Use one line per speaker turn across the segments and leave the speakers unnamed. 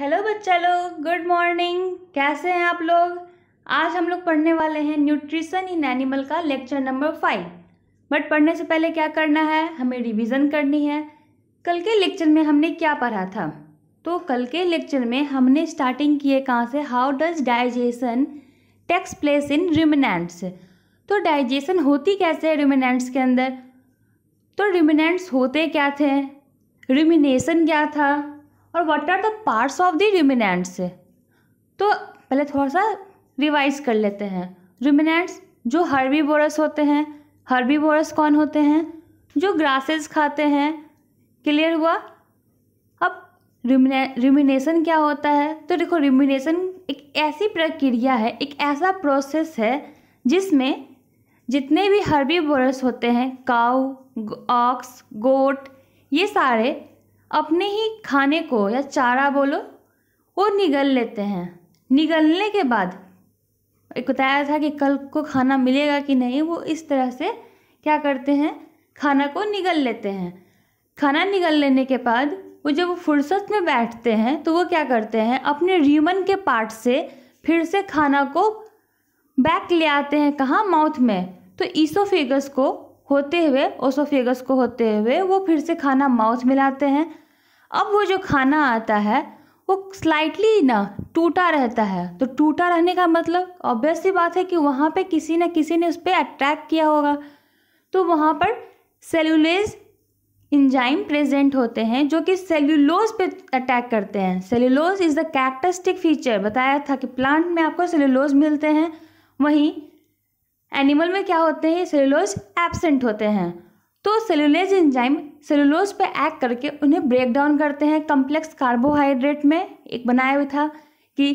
hello बच्चा लोग good morning कैसे हैं आप लोग आज हम लोग पढ़ने वाले हैं न्यूट्रिशन इन एनिमल का लेक्चर नंबर फाइव बट पढ़ने से पहले क्या करना है हमें रिवीजन करनी है कल के लेक्चर में हमने क्या पढ़ा था तो कल के लेक्चर में हमने स्टार्टिंग किए कहाँ से how does digestion takes place in ruminants तो डाइजेशन होती कैसे है रिमिनेंट्स के अंदर तो रिमिनेंट्स होते क्या थे रिमिनेशन क्या था और what are the parts of the ruminants तो पहले थोड़ा सा रिवाइज कर लेते हैं रिमिनेंट्स जो हर्बी बोरस होते हैं हर्बी बोरस कौन होते हैं जो ग्रासेस खाते हैं क्लियर हुआ अब रिमिने रिमिनेशन क्या होता है तो देखो रिमिनेशन एक ऐसी प्रक्रिया है एक ऐसा प्रोसेस है जिसमें जितने भी हर्बी बोरस होते हैं काउ ऑक्स गोट ये सारे अपने ही खाने को या चारा बोलो वो निगल लेते हैं निगलने के बाद एक बताया था कि कल को खाना मिलेगा कि नहीं वो इस तरह से क्या करते हैं खाना को निगल लेते हैं खाना निगल लेने के बाद वो जब वो फुर्सत में बैठते हैं तो वो क्या करते हैं अपने रीमन के पार्ट से फिर से खाना को बैक ले आते हैं कहाँ माउथ में तो ईसोफेगस को होते हुए ओसोफेगस को होते हुए वो फिर से खाना माउथ में लाते हैं अब वो जो खाना आता है वो स्लाइटली ना टूटा रहता है तो टूटा रहने का मतलब ऑब्वियस सी बात है कि वहाँ पे किसी न किसी ने उस पर अट्रैक्ट किया होगा तो वहाँ पर सेलुलेज इंजाइम प्रेजेंट होते हैं जो कि सेल्यूलोज पे अटैक करते हैं cellulose is the characteristic feature बताया था कि प्लांट में आपको सेल्यूलोज मिलते हैं वहीं एनिमल में क्या होते हैं सेलुलोज एबसेंट होते हैं तो सेलुलेज इंजाइम सेलुलोज पे एक्ट करके उन्हें ब्रेक डाउन करते हैं कम्प्लेक्स कार्बोहाइड्रेट में एक बनाया हुआ था कि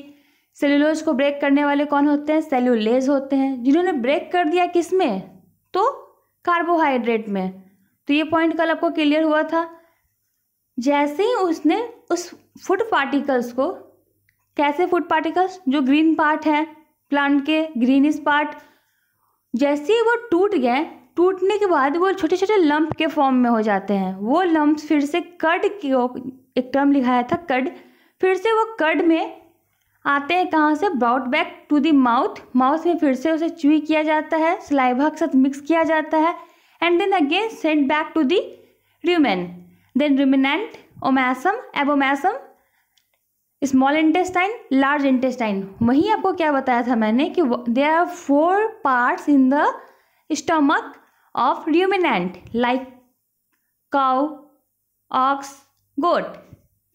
सेलुलोज को ब्रेक करने वाले कौन होते हैं सेलुलेज होते हैं जिन्होंने ब्रेक कर दिया किस में तो कार्बोहाइड्रेट में तो ये पॉइंट कल आपको क्लियर हुआ था जैसे ही उसने उस फूड पार्टिकल्स को कैसे फूड पार्टिकल्स जो ग्रीन पार्ट हैं प्लांट के ग्रीनिश पार्ट जैसे ही वो टूट गए टूटने के बाद वो छोटे छोटे लंप के फॉर्म में हो जाते हैं वो लंप्स फिर से कड एक टर्म लिखाया था कड फिर से वो कड में आते हैं कहाँ से brought back to the mouth mouth में फिर से उसे चुई किया जाता है सिलाईभा के साथ मिक्स किया जाता है and then again send back to the rumen then ruminant omasum abomasum small intestine large intestine वहीं आपको क्या बताया था मैंने कि they are four parts in the stomach of ruminant like cow ox goat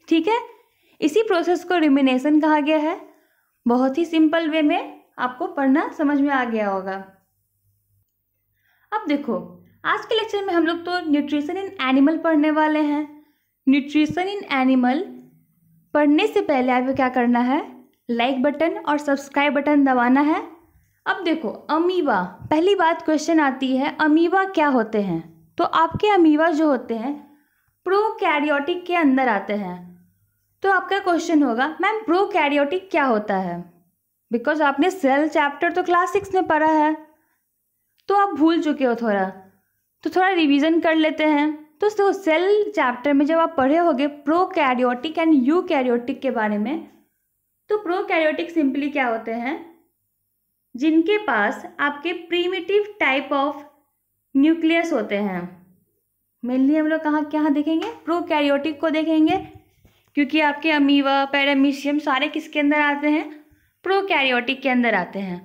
ठीक है इसी प्रोसेस को रिमिनेशन कहा गया है बहुत ही सिंपल वे में आपको पढ़ना समझ में आ गया होगा अब देखो आज के लेक्चर में हम लोग तो न्यूट्रिशन इन एनिमल पढ़ने वाले हैं न्यूट्रिशन इन एनिमल पढ़ने से पहले आपको क्या करना है लाइक बटन और सब्सक्राइब बटन दबाना है अब देखो अमीबा पहली बात क्वेश्चन आती है अमीबा क्या होते हैं तो आपके अमीबा जो होते हैं प्रोकैरियोटिक के अंदर आते हैं तो आपका क्वेश्चन होगा मैम प्रोकैरियोटिक क्या होता है बिकॉज आपने सेल चैप्टर तो क्लास सिक्स में पढ़ा है तो आप भूल चुके हो थोड़ा तो थोड़ा रिवीजन कर लेते हैं तो देखो सेल चैप्टर में जब आप पढ़े होगे prokaryotic and eukaryotic के बारे में तो प्रो कैरियोटिक सिंपली क्या होते हैं जिनके पास आपके प्रीमिटिव टाइप ऑफ न्यूक्लियस होते हैं मेनली हम लोग कहाँ क्या देखेंगे प्रो कैरियोटिक को देखेंगे क्योंकि आपके अमीवा पैरामीशियम सारे किसके अंदर आते हैं प्रो कैरियोटिक के अंदर आते हैं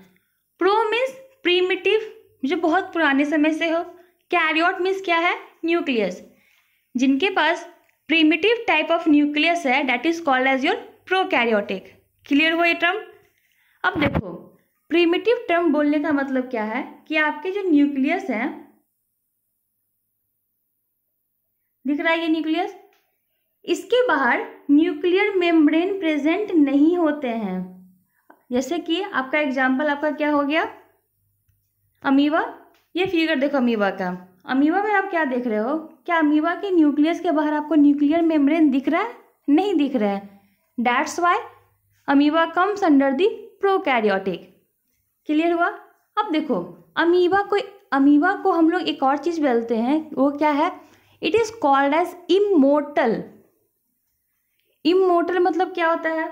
प्रो मीन्स प्रीमिटिव जो बहुत पुराने समय से हो कैरियोट मीन्स क्या है न्यूक्लियस जिनके पास प्रीमिटिव टाइप ऑफ न्यूक्लियस है that is called as your prokaryotic clear हुआ ये टर्म अब देखो प्रीमिटिव टर्म बोलने का मतलब क्या है कि आपके जो न्यूक्लियस है दिख रहा है ये न्यूक्लियस इसके बाहर न्यूक्लियर मेम्ब्रेन प्रेजेंट नहीं होते हैं जैसे कि आपका एग्जाम्पल आपका क्या हो गया अमीबा ये फिगर देखो अमीबा का अमीबा में आप क्या देख रहे हो क्या अमीबा के न्यूक्लियस के बाहर आपको न्यूक्लियर मेम्ब्रेन दिख रहा है नहीं दिख रहा है that's why amoeba comes under the prokaryotic clear हुआ अब देखो अमीबा को अमीबा को हम लोग एक और चीज़ बोलते हैं वो क्या है it is called as immortal immortal मतलब क्या होता है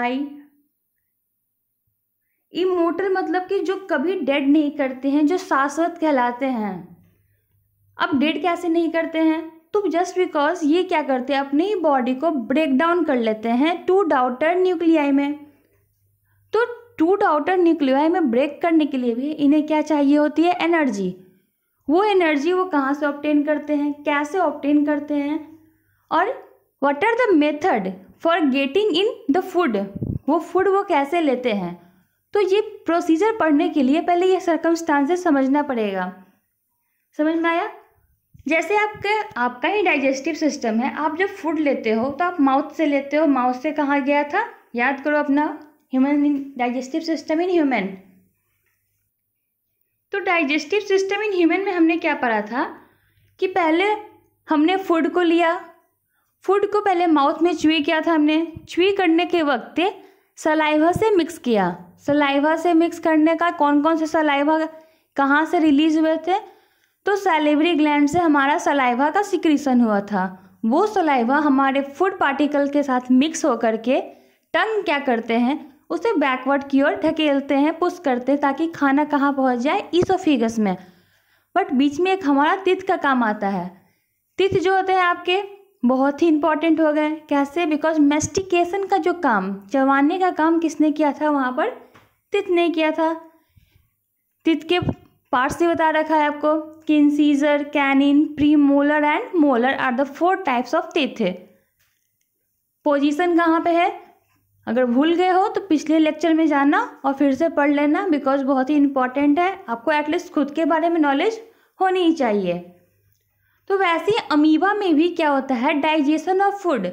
आई इमोटल मतलब कि जो कभी डेड नहीं करते हैं जो शाश्वत कहलाते हैं अब डेड कैसे नहीं करते हैं तो जस्ट बिकॉज ये क्या करते हैं अपनी बॉडी को ब्रेक डाउन कर लेते हैं टू डाउटर न्यूक्लियाई में तो टू डाउटर न्यूक्लियाई में ब्रेक करने के लिए भी इन्हें क्या चाहिए होती है एनर्जी वो एनर्जी वो कहाँ से ऑप्टेन करते हैं कैसे ऑप्टेन करते हैं और what are the method for getting in the food वो फूड वो कैसे लेते हैं तो ये प्रोसीजर पढ़ने के लिए पहले ये सर्कमस्टांसेस समझना पड़ेगा समझ में आया जैसे आपके आपका ही डाइजेस्टिव सिस्टम है आप जब फूड लेते हो तो आप माउथ से लेते हो माउथ से कहाँ गया था याद करो अपना human digestive system in human तो डाइजेस्टिव सिस्टम इन ह्यूमन में हमने क्या पढ़ा था कि पहले हमने फूड को लिया फूड को पहले माउथ में चुई किया था हमने चुई करने के वक्त सलाइवा से मिक्स किया सलाइवा से मिक्स करने का कौन कौन से सलाइवा कहाँ से रिलीज हुए थे तो सैलिवरी ग्लैंड से हमारा सलाइवा का सिक्रीसन हुआ था वो सलाइवा हमारे फूड पार्टिकल के साथ मिक्स होकर के टंग क्या करते हैं उसे बैकवर्ड की ओर ढकेलते हैं पुश करते हैं ताकि खाना कहाँ पहुँच जाए ईसोफिगस में बट बीच में एक हमारा तिथ का काम आता है तिथ जो होते हैं आपके बहुत ही इंपॉर्टेंट हो गए कैसे बिकॉज मेस्टिकेशन का जो काम चवाने का काम किसने किया था वहाँ पर तित ने किया था तित के पार्ट्स भी बता रखा है आपको कि incisor canine premolar and molar are the four types of teeth position कहाँ पे है अगर भूल गए हो तो पिछले लेक्चर में जाना और फिर से पढ़ लेना बिकॉज बहुत ही इंपॉर्टेंट है आपको एटलीस्ट खुद के बारे में नॉलेज होनी ही चाहिए तो वैसे ही अमीबा में भी क्या होता है डाइजेशन ऑफ फूड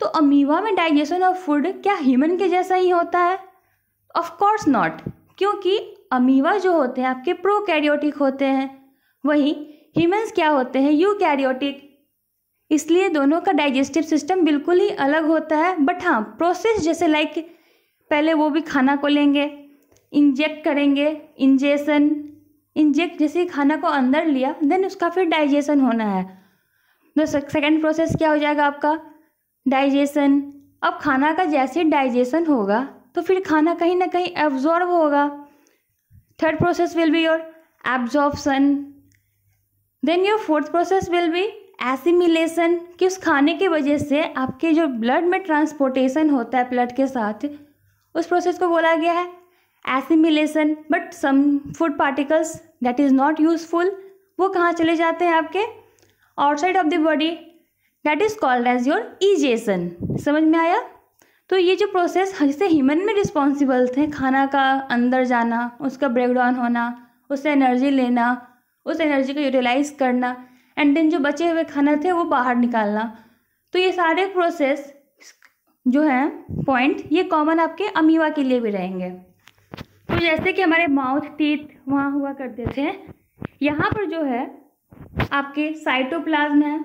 तो अमीबा में डाइजेशन ऑफ फूड क्या ह्यूमन के जैसा ही होता है ऑफ कोर्स नॉट क्योंकि अमीवा जो होते हैं आपके प्रोकैरियोटिक होते हैं वहीं ह्यूमन्स क्या होते हैं यू कैरियोटिक इसलिए दोनों का डाइजेस्टिव सिस्टम बिल्कुल ही अलग होता है बट हाँ प्रोसेस जैसे लाइक पहले वो भी खाना को लेंगे इंजेक्ट करेंगे इंजेसन इंजेक्ट जैसे खाना को अंदर लिया देन उसका फिर डाइजेशन होना है तो सेकेंड प्रोसेस क्या हो जाएगा आपका डाइजेशन अब खाना का जैसे डाइजेशन होगा तो फिर खाना कहीं ना कहीं एब्जॉर्ब होगा third process will be your absorption then your fourth process will be assimilation कि उस खाने की वजह से आपके जो ब्लड में ट्रांसपोर्टेशन होता है ब्लड के साथ उस प्रोसेस को बोला गया है assimilation but some food particles that is not useful वो कहाँ चले जाते हैं आपके outside of the body that is called as your egestion समझ में आया तो ये जो प्रोसेस जैसे ह्यूमन में रिस्पॉन्सिबल थे खाना का अंदर जाना उसका ब्रेकडाउन होना उससे एनर्जी लेना उस एनर्जी को यूटिलाइज करना एंड देन जो बचे हुए खाना थे वो बाहर निकालना तो ये सारे प्रोसेस जो हैं पॉइंट ये कॉमन आपके अमीवा के लिए भी रहेंगे तो जैसे कि हमारे माउथ टीथ वहाँ हुआ करते थे यहाँ पर जो है आपके साइटोप्लाज्म है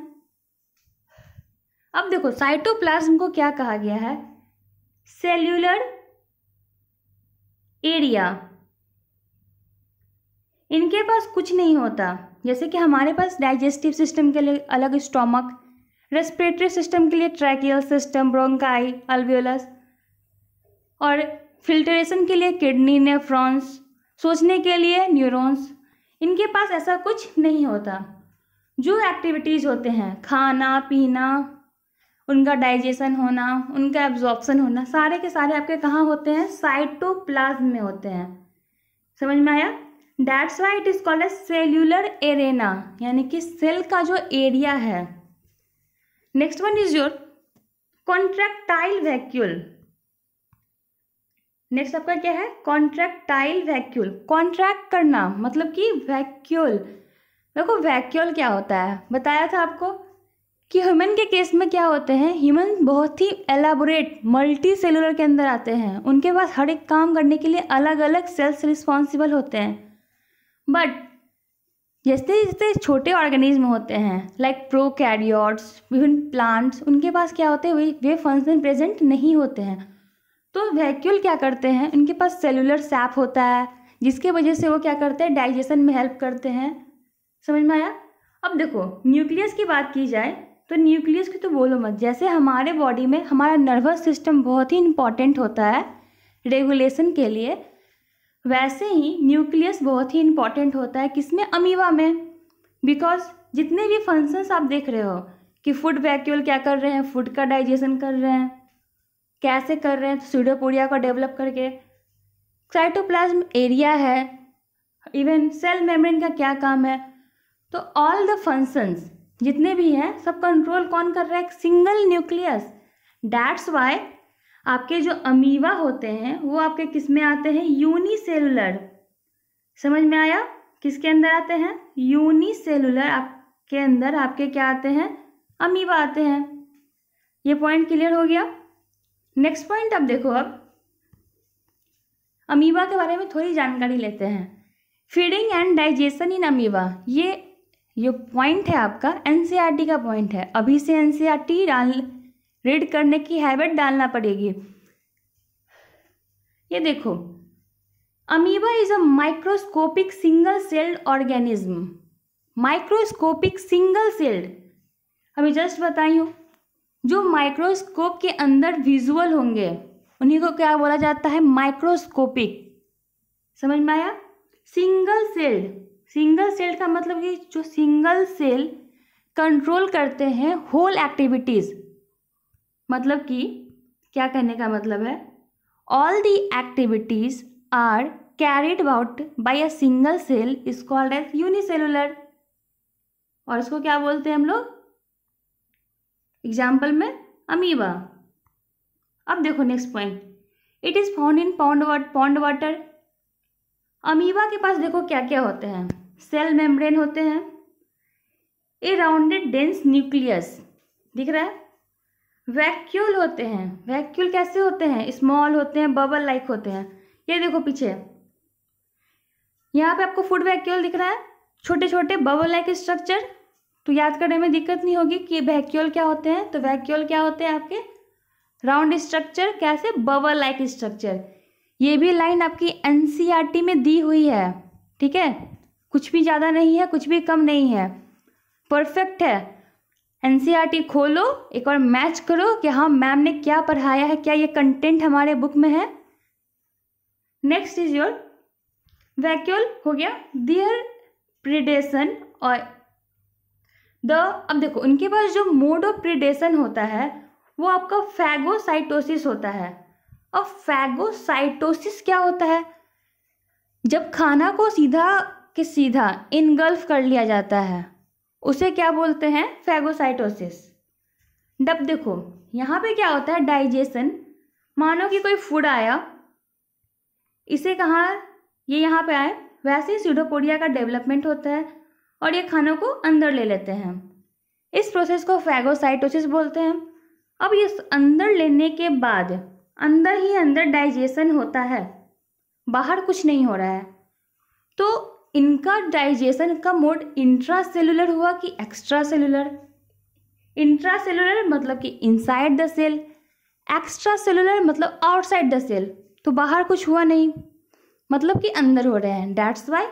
अब देखो साइटोप्लाज्म को क्या कहा गया है सेल्यूलर एरिया इनके पास कुछ नहीं होता जैसे कि हमारे पास डाइजेस्टिव सिस्टम के लिए अलग स्टोमक रेस्पिरेटरी सिस्टम के लिए ट्रैकियल सिस्टम ब्रोंकाई अल्वियोलस और फिल्ट्रेशन के लिए किडनी नेफ्रॉन्स सोचने के लिए न्यूरॉन्स इनके पास ऐसा कुछ नहीं होता जो एक्टिविटीज़ होते हैं खाना पीना उनका डाइजेशन होना उनका एब्जॉर्बसन होना सारे के सारे आपके कहाँ होते हैं साइटोप्लाज्म में होते हैं समझ में आया that's why it is called as cellular arena यानी कि सेल का जो एरिया है next one is your contractile vacuole next आपका क्या है कॉन्ट्रैक्टाइल वैक्यूल कॉन्ट्रैक्ट करना मतलब कि वैक्यूल देखो वैक्यूल क्या होता है बताया था आपको कि ह्यूमन के केस में क्या होते हैं ह्यूमन बहुत ही एलाबोरेट मल्टी सेलुलर के अंदर आते हैं उनके पास हर एक काम करने के लिए अलग अलग सेल्स रिस्पॉन्सिबल होते हैं बट जैसे जैसे छोटे ऑर्गेनिज्म होते हैं लाइक प्रो कैरियोट्स विभिन्न प्लांट्स उनके पास क्या होते हैं वे वे फंक्शन प्रेजेंट नहीं होते हैं तो वैक्यूल क्या करते हैं उनके पास सेलुलर सैप होता है जिसके वजह से वो क्या करते हैं डाइजेशन में हेल्प करते हैं समझ में आया अब देखो न्यूक्लियस की बात की जाए तो न्यूक्लियस की तो बोलो मत जैसे हमारे बॉडी में हमारा नर्वस सिस्टम बहुत ही इम्पॉर्टेंट होता है रेगुलेशन के लिए वैसे ही न्यूक्लियस बहुत ही इम्पॉर्टेंट होता है किसमें अमीवा में बिकॉज जितने भी फंक्शंस आप देख रहे हो कि फूड वैक्यूल क्या कर रहे हैं फूड का डाइजेशन कर रहे हैं कैसे कर रहे हैं तो सीडोपोडिया को डेवलप करके साइटोप्लाज्म एरिया है इवन सेल मेम्ब्रेन का क्या काम है तो ऑल द फंक्शंस जितने भी हैं सब कंट्रोल कौन कर रहा है सिंगल न्यूक्लियस डैट्स वाई आपके जो अमीवा होते हैं वो आपके किस में आते हैं यूनिसेलुलर समझ में आया किसके अंदर आते हैं यूनिसेलुलर आपके अंदर आपके क्या आते हैं अमीवा आते हैं ये पॉइंट क्लियर हो गया नेक्स्ट पॉइंट अब देखो अब अमीवा के बारे में थोड़ी जानकारी लेते हैं feeding and digestion in amoeba ये ये पॉइंट है आपका एन e का पॉइंट है अभी से एन e डाल रीड करने की हैबिट डालना पड़ेगी ये देखो amoeba is a microscopic single celled organism microscopic single celled अभी जस्ट बताई हूँ जो माइक्रोस्कोप के अंदर विजुअल होंगे उन्हीं को क्या बोला जाता है माइक्रोस्कोपिक समझ में आया सिंगल सेल्ड सिंगल सेल का मतलब कि जो सिंगल सेल कंट्रोल करते हैं होल एक्टिविटीज़ मतलब कि क्या कहने का मतलब है all the activities are carried out by a single cell is called as unicellular और इसको क्या बोलते हैं हम लोग एग्जाम्पल में अमीबा अब देखो next point it is found in pond water amoeba के पास देखो क्या क्या होते हैं सेल मेम्ब्रेन होते हैं ए राउंडेड डेंस न्यूक्लियस दिख रहा है वैक्यूल होते हैं वैक्यूल कैसे होते हैं स्मॉल होते हैं बबल लाइक होते हैं ये देखो पीछे यहाँ पे आपको फूड वैक्यूल दिख रहा है छोटे छोटे बबल लाइक स्ट्रक्चर तो याद करने में दिक्कत नहीं होगी कि वैक्यूल क्या होते हैं तो वैक्यूल क्या होते हैं आपके राउंड स्ट्रक्चर कैसे बबल लाइक स्ट्रक्चर ये भी लाइन आपकी एनसीईआरटी में दी हुई है ठीक है कुछ भी ज़्यादा नहीं है कुछ भी कम नहीं है परफेक्ट है एन e खोलो एक बार मैच करो कि हाँ मैम ने क्या पढ़ाया है क्या ये कंटेंट हमारे बुक में है नेक्स्ट इज योर वैक्यूल हो गया दियर प्रिडेशन और द अब देखो उनके पास जो मोड ऑफ प्रिडेशन होता है वो आपका फैगोसाइटोसिस होता है और फैगोसाइटोसिस क्या होता है जब खाना को सीधा कि सीधा इनगल्फ कर लिया जाता है उसे क्या बोलते हैं फैगोसाइटोसिस डब देखो यहाँ पे क्या होता है डाइजेशन मानो कि कोई फूड आया इसे कहाँ ये यहाँ पे आए वैसे ही सीडोपोडिया का डेवलपमेंट होता है और ये खानों को अंदर ले लेते हैं इस प्रोसेस को फैगोसाइटोसिस बोलते हैं अब ये अंदर लेने के बाद अंदर ही अंदर डाइजेशन होता है बाहर कुछ नहीं हो रहा है तो इनका डाइजेशन का मोड इंट्रा सेलुलर हुआ कि एक्स्ट्रा सेलुलर इंट्रा सेलुलर मतलब कि inside the cell extracellular मतलब आउटसाइड द सेल तो बाहर कुछ हुआ नहीं मतलब कि अंदर हो रहे हैं that's why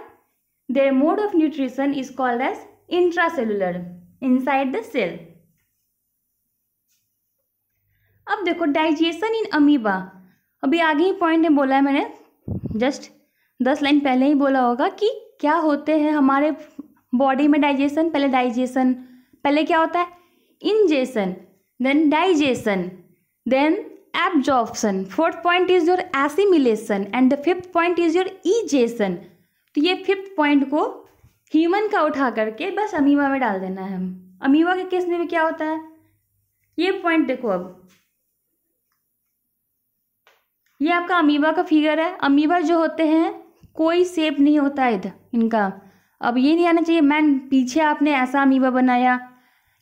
their mode of nutrition is called as intracellular inside the cell अब देखो डाइजेशन इन अमीबा अभी आगे ही पॉइंट ने बोला है मैंने जस्ट दस लाइन पहले ही बोला होगा कि क्या होते हैं हमारे बॉडी में डाइजेशन पहले डाइजेशन पहले क्या होता है ingestion then digestion then absorption fourth point is your assimilation and the fifth point is your egestion तो ये फिफ्थ पॉइंट को ह्यूमन का उठा करके बस अमीबा में डाल देना है हम अमीबा के केस में क्या होता है ये पॉइंट देखो अब ये आपका अमीबा का फिगर है अमीबा जो होते हैं कोई सेप नहीं होता इधर इनका अब ये नहीं आना चाहिए मैन पीछे आपने ऐसा अमीबा बनाया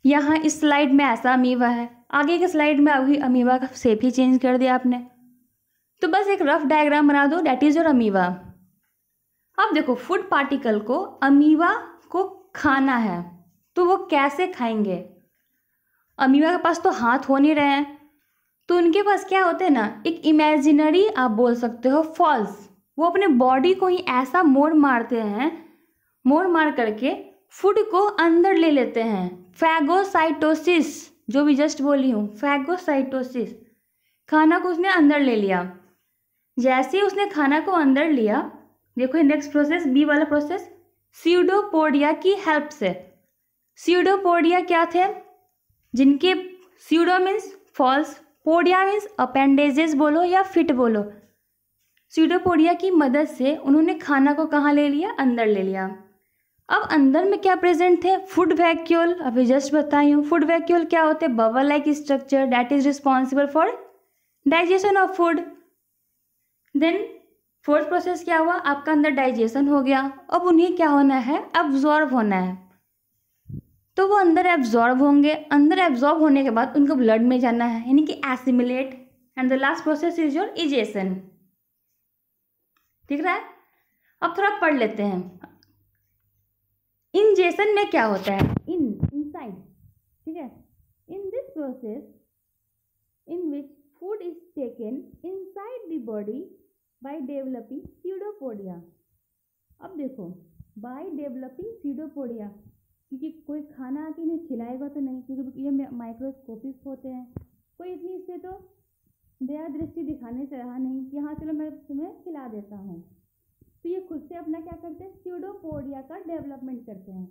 यहाँ इस स्लाइड में ऐसा अमीबा है आगे के स्लाइड में अभी अमीबा का सेप ही चेंज कर दिया आपने तो बस एक रफ डायग्राम बना दो डैट इज़ योर अमीबा अब देखो फूड पार्टिकल को अमीबा को खाना है तो वो कैसे खाएंगे अमीबा के पास तो हाथ हो नहीं रहे हैं तो उनके पास क्या होते हैं ना एक इमेजिनरी आप बोल सकते हो फॉल्स वो अपने बॉडी को ही ऐसा मोड़ मारते हैं मोड़ मार करके फूड को अंदर ले लेते हैं फैगोसाइटोसिस जो भी जस्ट बोली हूँ फैगोसाइटोसिस खाना को उसने अंदर ले लिया जैसे ही उसने खाना को अंदर लिया देखो नेक्स्ट प्रोसेस बी वाला प्रोसेस सीडोपोडिया की हेल्प से सीडोपोडिया क्या थे जिनके pseudo means false podia means appendages बोलो या फिट बोलो सीडोपोडिया की मदद से उन्होंने खाना को कहाँ ले लिया अंदर ले लिया अब अंदर में क्या प्रेजेंट थे फूड वैक्यूल अभी जस्ट बताई हूँ फूड वैक्यूल क्या होते हैं bubble like structure that is responsible for digestion of food then fourth process क्या हुआ आपका अंदर डाइजेशन हो गया अब उन्हें क्या होना है एब्जॉर्ब होना है तो वो अंदर एब्जॉर्ब होंगे अंदर एब्जॉर्ब होने के बाद उनको ब्लड में जाना है यानी कि assimilate and the last process is your egestion ठीक रहा है अब थोड़ा पढ़ लेते हैं इंजेशन में क्या होता है इन इनसाइड ठीक है in this process in which food is taken inside the body by developing pseudopodia अब देखो by डेवलपिंग सीडोपोडिया क्योंकि कोई खाना आके इन्हें खिलाएगा तो नहीं क्योंकि ये माइक्रोस्कोपिक होते हैं कोई इतनी इससे तो दया दृष्टि दिखाने से रहा नहीं कि हाँ चलो मैं तुम्हें खिला देता हूँ तो ये खुद से अपना क्या करते हैं सीडोपोडिया का डेवलपमेंट करते हैं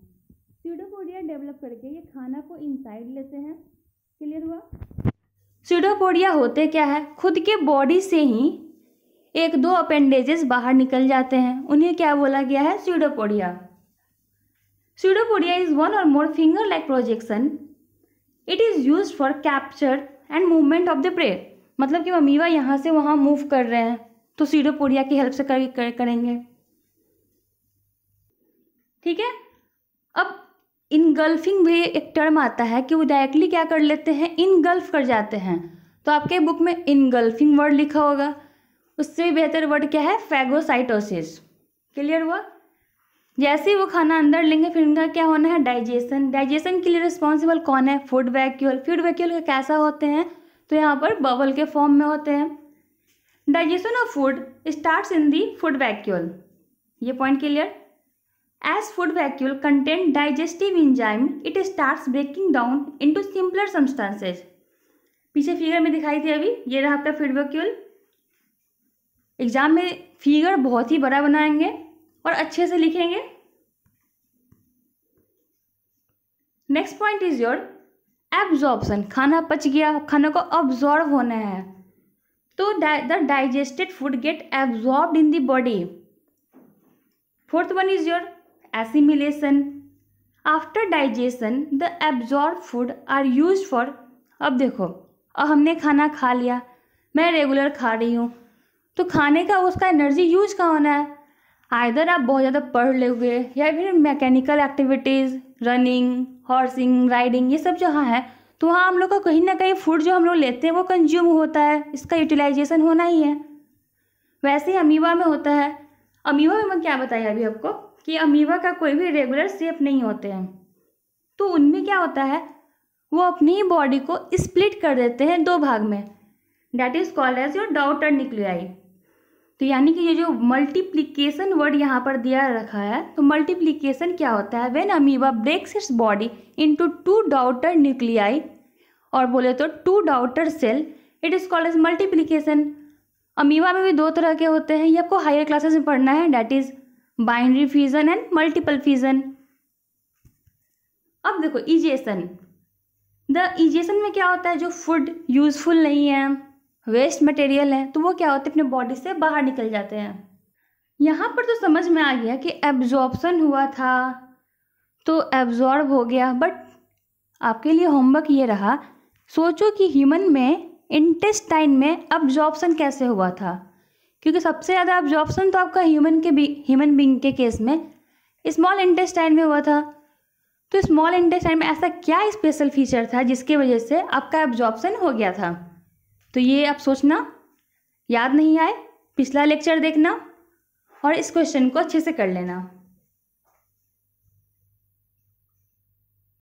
सीडोपोडिया डेवलप करके ये खाना को इनसाइड लेते हैं क्लियर हुआ सीडोपोडिया होते क्या है खुद के बॉडी से ही एक दो अपेंडेजेस बाहर निकल जाते हैं उन्हें क्या बोला गया है pseudopodia pseudopodia is one or more finger like projection it is use for capture and movement of the prey मतलब कि अमीबा यहाँ से वहाँ मूव कर रहे हैं तो सीडोपोडिया की हेल्प से कर, कर करेंगे ठीक है अब इनगल्फिंग भी एक टर्म आता है कि वो डायरेक्टली क्या कर लेते हैं इनगल्फ कर जाते हैं तो आपके बुक में इनगल्फिंग वर्ड लिखा होगा उससे भी बेहतर वर्ड क्या है फैगोसाइटोसिस क्लियर हुआ जैसे ही वो खाना अंदर लेंगे फिर उनका क्या होना है डाइजेशन डाइजेशन के लिए रिस्पॉन्सिबल कौन है फूड वैक्यूल फूड वैक्यूल कैसा होते हैं तो यहाँ पर बबल के फॉर्म में होते हैं digestion of food starts in the food vacuole ये point clear as food vacuole content digestive enzyme it start breaking down to simpler substances पीछे फिगर में दिखाई थी अभी ये रहा आपका फूड वैक्यूल एग्जाम में फिगर बहुत ही बड़ा बनाएंगे और अच्छे से लिखेंगे next point is your absorption खाना पच गया खाना को ऑब्जॉर्व होना है तो the digested food get absorb in the body fourth one is your assimilation after digestion the absorb food are use for अब देखो अब हमने खाना खा लिया मैं रेगुलर खा रही हूँ तो खाने का उसका एनर्जी यूज कहाँ होना है आइधर आप बहुत ज़्यादा पढ़ ले हुए या फिर mechanical activities running horsing riding ये सब जहाँ है तो वहाँ हम लोग का कहीं ना कहीं फूड जो हम लोग लेते हैं वो कंज्यूम होता है इसका यूटिलाइजेशन होना ही है वैसे ही अमीवा में होता है अमीवा में मैं क्या बताया अभी आपको कि अमीवा का कोई भी रेगुलर सेप नहीं होते हैं तो उनमें क्या होता है वो अपनी ही बॉडी को स्प्लिट कर देते हैं दो भाग में that is called as your daughter आई तो यानी कि ये जो मल्टीप्लीकेशन वर्ड यहाँ पर दिया रखा है तो मल्टीप्लीकेशन क्या होता है when amoeba breaks its body in two daughter nuclei और बोले तो two daughter cell it is called as multiplication amoeba में भी दो तरह के होते हैं ये आपको हायर क्लासेस में पढ़ना है that is binary fusion and multiple fusion अब देखो इजेसन द इजेसन में क्या होता है जो फूड यूजफुल नहीं है वेस्ट मटेरियल है तो वो क्या होते हैं अपने बॉडी से बाहर निकल जाते हैं यहाँ पर तो समझ में आ गया कि एब्जॉर्बसन हुआ था तो एब्जॉर्ब हो गया बट आपके लिए होमवर्क ये रहा सोचो कि ह्यूमन में इंटेस्टाइन में अब्जॉर्बसन कैसे हुआ था क्योंकि सबसे ज़्यादा अब्जॉर्बसन तो आपका ह्यूमन के ह्यूमन बींग के केस में स्मॉल इंटेस्टाइन में हुआ था तो स्मॉल इंटेस्टाइन में ऐसा क्या स्पेशल फीचर था जिसकी वजह से आपका एब्जॉर्बसन हो गया था तो ये आप सोचना याद नहीं आए पिछला लेक्चर देखना और इस क्वेश्चन को अच्छे से कर लेना